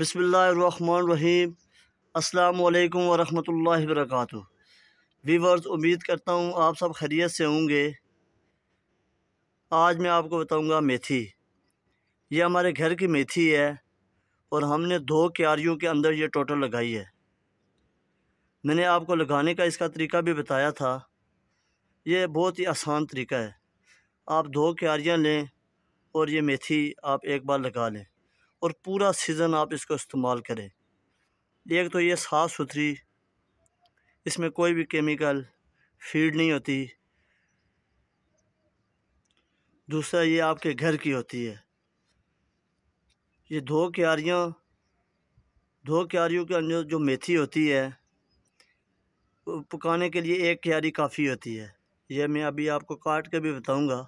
बसमीम अल्लाम वरहमल वर्क वीवर्स उम्मीद करता हूँ आप सब खैरियत से होंगे आज मैं आपको बताऊँगा मेथी ये हमारे घर की मेथी है और हमने दो क्यारियों के अंदर ये टोटल लगाई है मैंने आपको लगाने का इसका तरीका भी बताया था ये बहुत ही आसान तरीका है आप दो क्यारियाँ लें और ये मेथी आप एक बार लगा लें और पूरा सीज़न आप इसको इस्तेमाल करें एक तो ये साफ़ सुथरी इसमें कोई भी केमिकल फीड नहीं होती दूसरा ये आपके घर की होती है ये धो क्यारियाँ धो क्यारियों के अंदर जो मेथी होती है पकाने के लिए एक क्यारी काफ़ी होती है यह मैं अभी आपको काट के भी बताऊंगा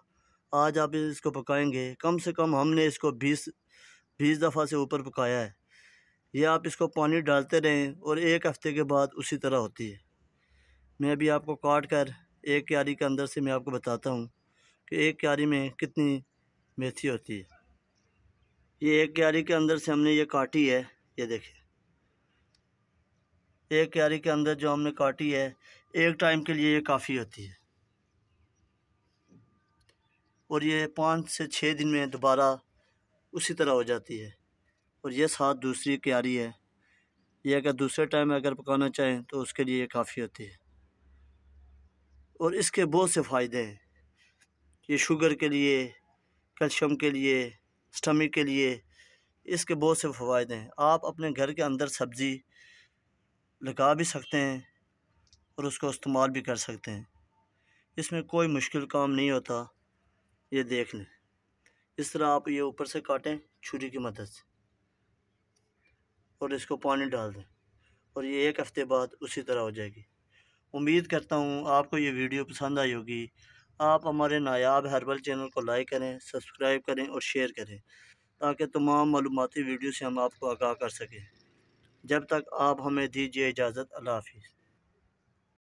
आज आप इसको पकाएंगे कम से कम हमने इसको 20 बीस दफ़ा से ऊपर पकाया है ये आप इसको पानी डालते रहें और एक हफ़्ते के बाद उसी तरह होती है मैं अभी आपको काट कर एक क्यारी के अंदर से मैं आपको बताता हूँ कि एक क्यारी में कितनी मेथी होती है ये एक क्यारी के अंदर से हमने ये काटी है ये देखिए एक क्यारी के अंदर जो हमने काटी है एक टाइम के लिए ये काफ़ी होती है और ये पाँच से छः दिन में दोबारा उसी तरह हो जाती है और ये साथ दूसरी क्यारी है यह अगर दूसरे टाइम में अगर पकाना चाहें तो उसके लिए काफ़ी होती है और इसके बहुत से फ़ायदे हैं ये शुगर के लिए कैल्शियम के लिए स्टमिक के लिए इसके बहुत से फ़ायदे हैं आप अपने घर के अंदर सब्ज़ी लगा भी सकते हैं और उसको इस्तेमाल भी कर सकते हैं इसमें कोई मुश्किल काम नहीं होता ये देख लें इस तरह आप ये ऊपर से काटें छुरी की मदद से और इसको पानी डाल दें और ये एक हफ़्ते बाद उसी तरह हो जाएगी उम्मीद करता हूँ आपको ये वीडियो पसंद आई होगी आप हमारे नायाब हर्बल चैनल को लाइक करें सब्सक्राइब करें और शेयर करें ताकि तमाम मालूमती वीडियो से हम आपको आगाह कर सकें जब तक आप हमें दीजिए इजाज़त अल्लाह हाफिज़